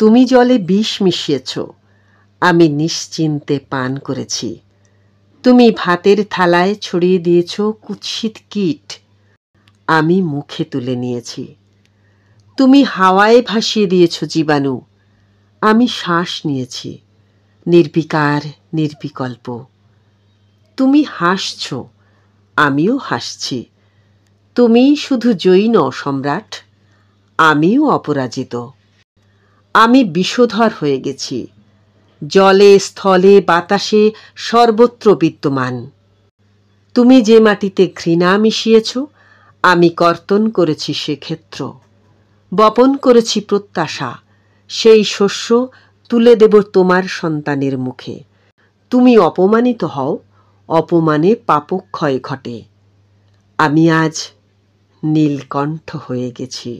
তুমি জলে বিষ মিশিয়েছ আমি নিশ্চিন্তে পান করেছি তুমি ভাতের থালায় ছড়িয়ে দিয়েছ কুৎসিত কীট আমি মুখে তুলে নিয়েছি তুমি হাওয়ায় ভাসিয়ে দিয়েছ জীবাণু আমি শ্বাস নিয়েছি নির্বিকার নির্বিকল্প তুমি হাসছ আমিও হাসছি তুমি শুধু জৈন সম্রাট আমিও অপরাজিত আমি বিষধর হয়ে গেছি জলে স্থলে বাতাসে সর্বত্র বিদ্যমান তুমি যে মাটিতে ঘৃণা মিশিয়েছ আমি কর্তন করেছি সেক্ষেত্র বপন করেছি প্রত্যাশা সেই শস্য তুলে দেব তোমার সন্তানের মুখে তুমি অপমানিত হও অপমানে পাপক্ষয় ঘটে আমি আজ নীলকণ্ঠ হয়ে গেছি